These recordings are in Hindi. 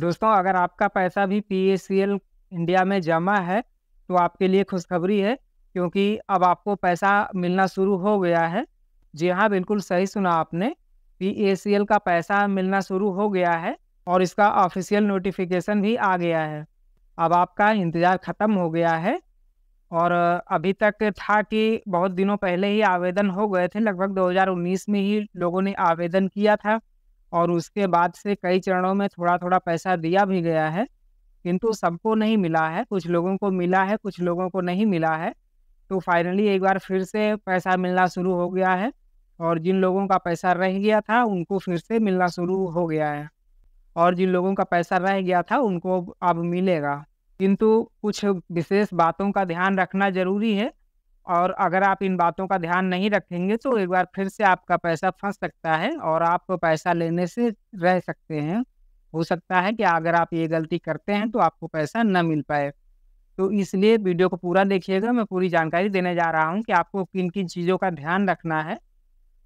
दोस्तों अगर आपका पैसा भी पी इंडिया में जमा है तो आपके लिए खुशखबरी है क्योंकि अब आपको पैसा मिलना शुरू हो गया है जी हाँ बिल्कुल सही सुना आपने पी का पैसा मिलना शुरू हो गया है और इसका ऑफिशियल नोटिफिकेशन भी आ गया है अब आपका इंतज़ार ख़त्म हो गया है और अभी तक था कि बहुत दिनों पहले ही आवेदन हो गए थे लगभग 2019 में ही लोगों ने आवेदन किया था और उसके बाद से कई चरणों में थोड़ा थोड़ा पैसा दिया भी गया है किंतु सबको नहीं मिला है कुछ लोगों को मिला है कुछ लोगों को नहीं मिला है तो फाइनली एक बार फिर से पैसा मिलना शुरू हो गया है और जिन लोगों का पैसा रह गया था उनको फिर से मिलना शुरू हो गया है और जिन लोगों का पैसा रह गया था उनको अब मिलेगा किंतु कुछ विशेष बातों का ध्यान रखना ज़रूरी है और अगर आप इन बातों का ध्यान नहीं रखेंगे तो हाँ। एक बार फिर से आपका पैसा फंस सकता है और आप पैसा लेने से रह सकते हैं हो सकता है कि अगर आप ये गलती करते हैं तो आपको पैसा न मिल पाए तो इसलिए वीडियो को पूरा देखिएगा मैं पूरी जानकारी देने जा रहा हूँ कि आपको किन किन चीज़ों का ध्यान रखना है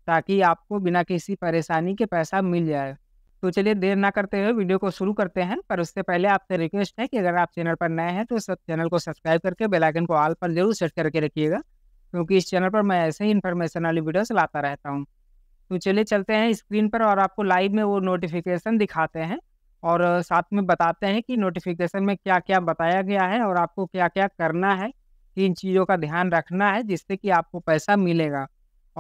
ताकि आपको बिना किसी परेशानी के पैसा मिल जाए तो चलिए देर ना करते हुए वीडियो को शुरू करते हैं पर उससे पहले आपसे रिक्वेस्ट है कि अगर आप चैनल पर नए हैं तो सब चैनल को सब्सक्राइब करके बेलाइकन को ऑल पर जरूर सेट करके रखिएगा क्योंकि इस चैनल पर मैं ऐसे ही इन्फॉर्मेशन वाली वीडियोस लाता रहता हूँ तो चलिए चलते हैं स्क्रीन पर और आपको लाइव में वो नोटिफिकेशन दिखाते हैं और साथ में बताते हैं कि नोटिफिकेशन में क्या क्या बताया गया है और आपको क्या क्या करना है किन चीज़ों का ध्यान रखना है जिससे कि आपको पैसा मिलेगा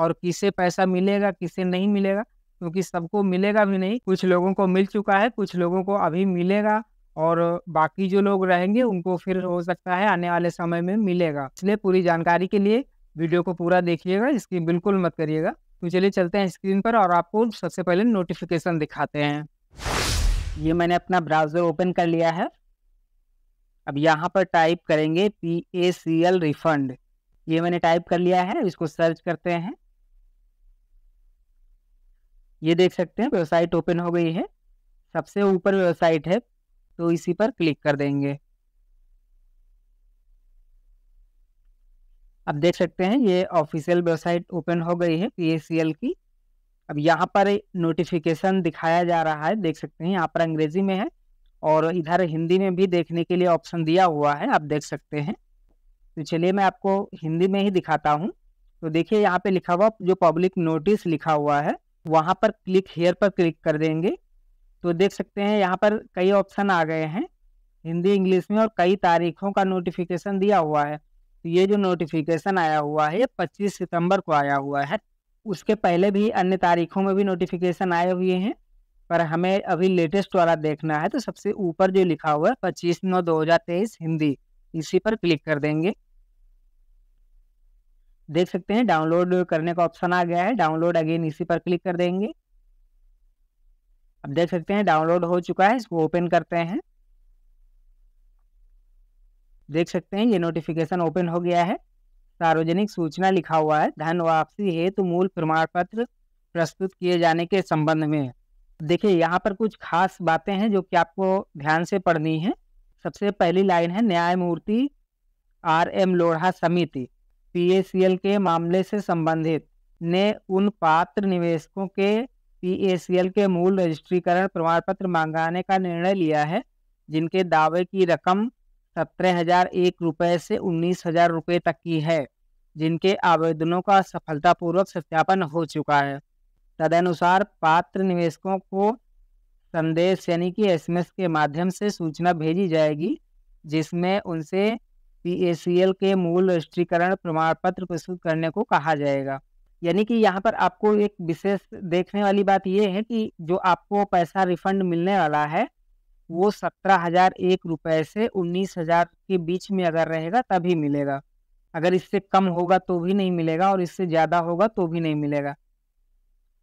और किसे पैसा मिलेगा किसे नहीं मिलेगा क्योंकि सबको मिलेगा भी नहीं कुछ लोगों को मिल चुका है कुछ लोगों को अभी मिलेगा और बाकी जो लोग रहेंगे उनको फिर हो सकता है आने वाले समय में मिलेगा इसलिए पूरी जानकारी के लिए वीडियो को पूरा देखिएगा इसकी बिल्कुल मत करिएगा तो चलिए चलते हैं स्क्रीन पर और आपको सबसे पहले नोटिफिकेशन दिखाते हैं ये मैंने अपना ब्राउज़र ओपन कर लिया है अब यहाँ पर टाइप करेंगे P A C L refund ये मैंने टाइप कर लिया है इसको सर्च करते हैं ये देख सकते हैं वेबसाइट ओपन हो गई है सबसे ऊपर वेबसाइट है तो इसी पर क्लिक कर देंगे आप देख सकते हैं ये ऑफिशियल वेबसाइट ओपन हो गई है पी की अब यहाँ पर नोटिफिकेशन दिखाया जा रहा है देख सकते हैं यहाँ पर अंग्रेजी में है और इधर हिंदी में भी देखने के लिए ऑप्शन दिया हुआ है आप देख सकते हैं तो चलिए मैं आपको हिंदी में ही दिखाता हूँ तो देखिए यहाँ पे लिखा हुआ जो पब्लिक नोटिस लिखा हुआ है वहाँ पर क्लिक हेयर पर क्लिक कर देंगे तो देख सकते हैं यहाँ पर कई ऑप्शन आ गए हैं हिंदी इंग्लिश में और कई तारीखों का नोटिफिकेशन दिया हुआ है तो ये जो नोटिफिकेशन आया हुआ है ये पच्चीस सितंबर को आया हुआ है उसके पहले भी अन्य तारीखों में भी नोटिफिकेशन आए हुए हैं पर हमें अभी लेटेस्ट वाला देखना है तो सबसे ऊपर जो लिखा हुआ है पच्चीस नौ दो हजार तेईस हिंदी इसी पर क्लिक कर देंगे देख सकते हैं डाउनलोड करने का ऑप्शन आ गया है डाउनलोड अगेन इसी पर क्लिक कर देंगे अब देख सकते हैं डाउनलोड हो चुका है इसको ओपन करते हैं देख सकते हैं ये नोटिफिकेशन ओपन हो गया है सार्वजनिक सूचना लिखा हुआ है धन वापसी हेतु तो मूल प्रमाण पत्र प्रस्तुत किए जाने के संबंध में देखिए यहाँ पर कुछ खास बातें हैं जो कि आपको ध्यान से पढ़नी है सबसे पहली लाइन है न्यायमूर्ति आर एम लोढ़ा समिति पी के मामले से संबंधित ने उन पात्र निवेशकों के पी के मूल रजिस्ट्रीकरण प्रमाण पत्र मांगाने का निर्णय लिया है जिनके दावे की रकम सत्रह हजार एक रुपये से उन्नीस हजार रुपये तक की है जिनके आवेदनों का सफलतापूर्वक सत्यापन हो चुका है तदनुसार पात्र निवेशकों को संदेश यानी कि एसएमएस के माध्यम से सूचना भेजी जाएगी जिसमें उनसे पीएसीएल के मूल रजिस्ट्रीकरण प्रमाण पत्र प्रस्तुत करने को कहा जाएगा यानी कि यहाँ पर आपको एक विशेष देखने वाली बात यह है कि जो आपको पैसा रिफंड मिलने वाला है वो सत्रह हजार एक रुपए से उन्नीस हजार के बीच में अगर रहेगा तभी मिलेगा अगर इससे कम होगा तो भी नहीं मिलेगा और इससे ज़्यादा होगा तो भी नहीं मिलेगा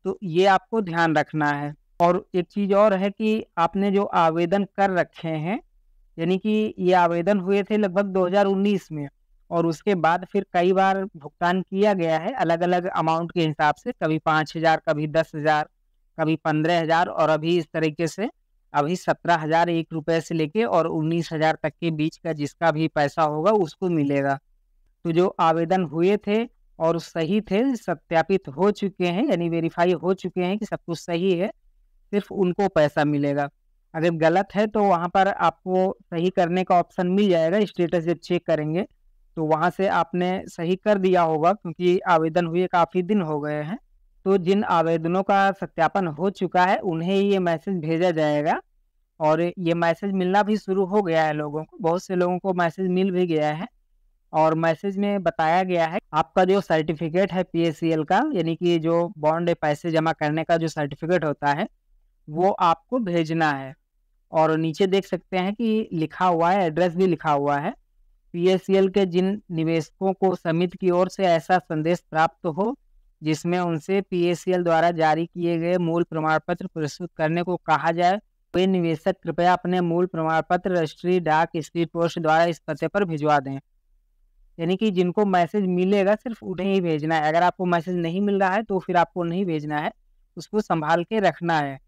तो ये आपको ध्यान रखना है और एक चीज़ और है कि आपने जो आवेदन कर रखे हैं यानी कि ये आवेदन हुए थे लगभग 2019 में और उसके बाद फिर कई बार भुगतान किया गया है अलग अलग अमाउंट के हिसाब से कभी पाँच हज़ार कभी दस हज़ार कभी पंद्रह हज़ार और अभी इस तरीके से अभी सत्रह हजार एक रुपये से लेके और उन्नीस हजार तक के बीच का जिसका भी पैसा होगा उसको मिलेगा तो जो आवेदन हुए थे और सही थे सत्यापित हो चुके हैं यानी वेरीफाई हो चुके हैं कि सब कुछ सही है सिर्फ उनको पैसा मिलेगा अगर गलत है तो वहाँ पर आपको सही करने का ऑप्शन मिल जाएगा स्टेटस जब चेक करेंगे तो वहाँ से आपने सही कर दिया होगा क्योंकि आवेदन हुए काफ़ी दिन हो गए हैं तो जिन आवेदनों का सत्यापन हो चुका है उन्हें ये मैसेज भेजा जाएगा और ये मैसेज मिलना भी शुरू हो गया है लोगों को बहुत से लोगों को मैसेज मिल भी गया है और मैसेज में बताया गया है आपका जो सर्टिफिकेट है पी का यानी कि जो बॉन्ड पैसे जमा करने का जो सर्टिफिकेट होता है वो आपको भेजना है और नीचे देख सकते हैं कि लिखा हुआ है एड्रेस भी लिखा हुआ है पी के जिन निवेशकों को समिति की ओर से ऐसा संदेश प्राप्त हो जिसमें उनसे पीएसीएल द्वारा जारी किए गए मूल प्रमाण पत्र प्रस्तुत करने को कहा जाए वे निवेशक कृपया अपने मूल प्रमाण पत्र राष्ट्रीय डाक स्पीड पोस्ट द्वारा इस पते पर भिजवा दें यानी कि जिनको मैसेज मिलेगा सिर्फ उन्हें ही भेजना है अगर आपको मैसेज नहीं मिल रहा है तो फिर आपको नहीं भेजना है उसको संभाल के रखना है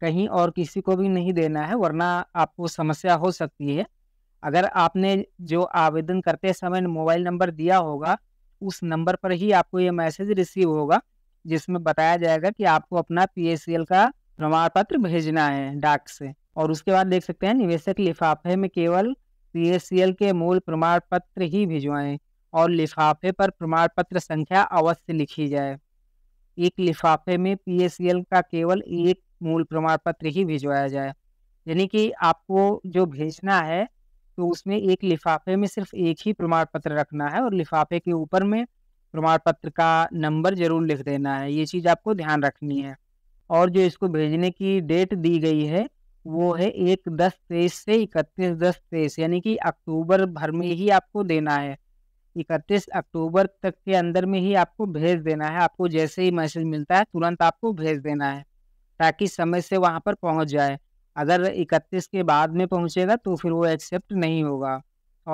कहीं और किसी को भी नहीं देना है वरना आपको समस्या हो सकती है अगर आपने जो आवेदन करते समय मोबाइल नंबर दिया होगा उस नंबर पर ही आपको ये मैसेज रिसीव होगा जिसमें बताया जाएगा कि आपको अपना पी का प्रमाण पत्र भेजना है डाक से और उसके बाद देख सकते हैं निवेशक लिफाफे में केवल पी के मूल प्रमाण पत्र ही भिजवाएं और लिफाफे पर प्रमाण पत्र संख्या अवश्य लिखी जाए एक लिफाफे में पी का केवल एक मूल प्रमाण पत्र ही भिजवाया जाए यानी कि आपको जो भेजना है तो उसमें एक लिफाफे में सिर्फ एक ही प्रमाण पत्र रखना है और लिफाफे के ऊपर में प्रमाण पत्र का नंबर जरूर लिख देना है ये चीज़ आपको ध्यान रखनी है और जो इसको भेजने की डेट दी गई है वो है एक दस तेईस से इकतीस दस तेईस यानी कि अक्टूबर भर में ही आपको देना है इकतीस अक्टूबर तक के अंदर में ही आपको भेज देना है आपको जैसे ही मैसेज मिलता है तुरंत आपको भेज देना है ताकि समय से वहाँ पर पहुँच जाए अगर इकतीस के बाद में पहुंचेगा तो फिर वो एक्सेप्ट नहीं होगा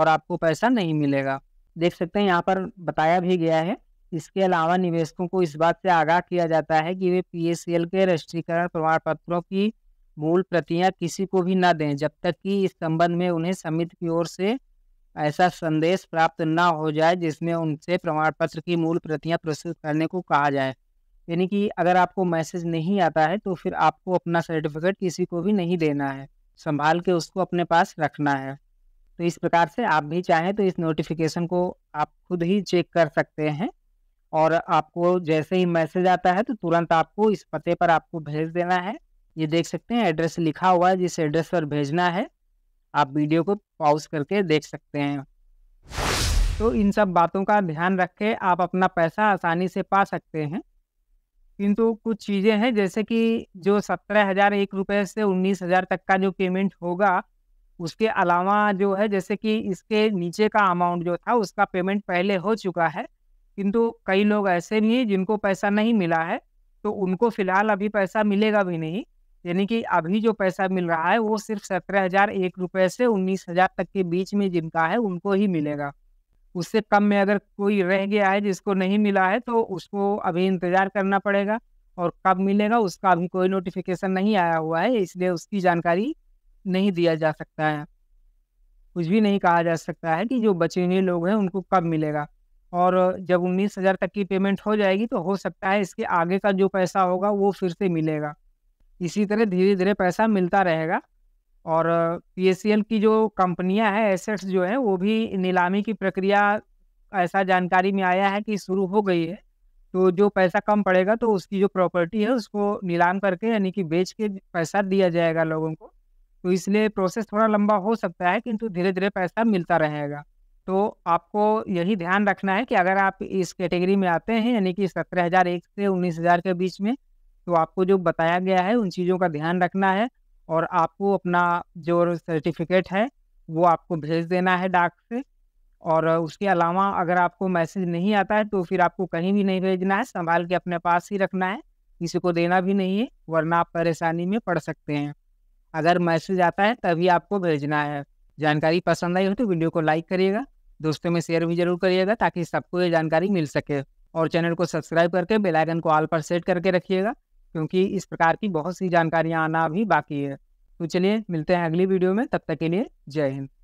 और आपको पैसा नहीं मिलेगा देख सकते हैं यहाँ पर बताया भी गया है इसके अलावा निवेशकों को इस बात से आगाह किया जाता है कि वे एल के रजिस्ट्रीकरण प्रमाण पत्रों की मूल प्रतियां किसी को भी ना दें जब तक कि इस संबंध में उन्हें समिति की ओर से ऐसा संदेश प्राप्त ना हो जाए जिसमें उनसे प्रमाण पत्र की मूल प्रतियां प्रस्तुत करने को कहा जाए यानी कि अगर आपको मैसेज नहीं आता है तो फिर आपको अपना सर्टिफिकेट किसी को भी नहीं देना है संभाल के उसको अपने पास रखना है तो इस प्रकार से आप भी चाहें तो इस नोटिफिकेशन को आप खुद ही चेक कर सकते हैं और आपको जैसे ही मैसेज आता है तो तुरंत आपको इस पते पर आपको भेज देना है ये देख सकते हैं एड्रेस लिखा हुआ है जिस एड्रेस पर भेजना है आप वीडियो को पॉज करके देख सकते हैं तो इन सब बातों का ध्यान रख के आप अपना पैसा आसानी से पा सकते हैं किंतु तो कुछ चीज़ें हैं जैसे कि जो सत्रह हज़ार एक रुपये से उन्नीस हज़ार तक का जो पेमेंट होगा उसके अलावा जो है जैसे कि इसके नीचे का अमाउंट जो था उसका पेमेंट पहले हो चुका है किंतु कई लोग ऐसे भी हैं जिनको पैसा नहीं मिला है तो उनको फ़िलहाल अभी पैसा मिलेगा भी नहीं यानी कि अभी जो पैसा मिल रहा है वो सिर्फ सत्रह हज़ार एक रुपये से उन्नीस हज़ार तक के बीच में जिनका है उनको ही मिलेगा उससे कम में अगर कोई रह गया है जिसको नहीं मिला है तो उसको अभी इंतज़ार करना पड़ेगा और कब मिलेगा उसका अभी कोई नोटिफिकेशन नहीं आया हुआ है इसलिए उसकी जानकारी नहीं दिया जा सकता है कुछ भी नहीं कहा जा सकता है कि जो बचे हुए लोग हैं उनको कब मिलेगा और जब उन्नीस हज़ार तक की पेमेंट हो जाएगी तो हो सकता है इसके आगे का जो पैसा होगा वो फिर से मिलेगा इसी तरह धीरे धीरे पैसा मिलता रहेगा और पी की जो कंपनियां हैं एसेट्स जो है वो भी नीलामी की प्रक्रिया ऐसा जानकारी में आया है कि शुरू हो गई है तो जो पैसा कम पड़ेगा तो उसकी जो प्रॉपर्टी है उसको नीलाम करके यानी कि बेच के पैसा दिया जाएगा लोगों को तो इसलिए प्रोसेस थोड़ा लंबा हो सकता है किंतु धीरे धीरे पैसा मिलता रहेगा तो आपको यही ध्यान रखना है कि अगर आप इस कैटेगरी में आते हैं यानी कि सत्रह हज़ार एक से उन्नीस हज़ार के बीच में तो आपको जो बताया गया है उन चीज़ों का ध्यान रखना है और आपको अपना जो सर्टिफिकेट है वो आपको भेज देना है डाक से और उसके अलावा अगर आपको मैसेज नहीं आता है तो फिर आपको कहीं भी नहीं भेजना है संभाल के अपने पास ही रखना है किसी को देना भी नहीं है वरना आप परेशानी में पड़ सकते हैं अगर मैसेज आता है तभी आपको भेजना है जानकारी पसंद आई हो तो वीडियो को लाइक करिएगा दोस्तों में शेयर भी जरूर करिएगा ताकि सबको ये जानकारी मिल सके और चैनल को सब्सक्राइब करके बेल आइकन को ऑल पर सेट करके रखिएगा क्योंकि इस प्रकार की बहुत सी जानकारियाँ आना भी बाकी है तो चलिए मिलते हैं अगली वीडियो में तब तक के लिए जय हिंद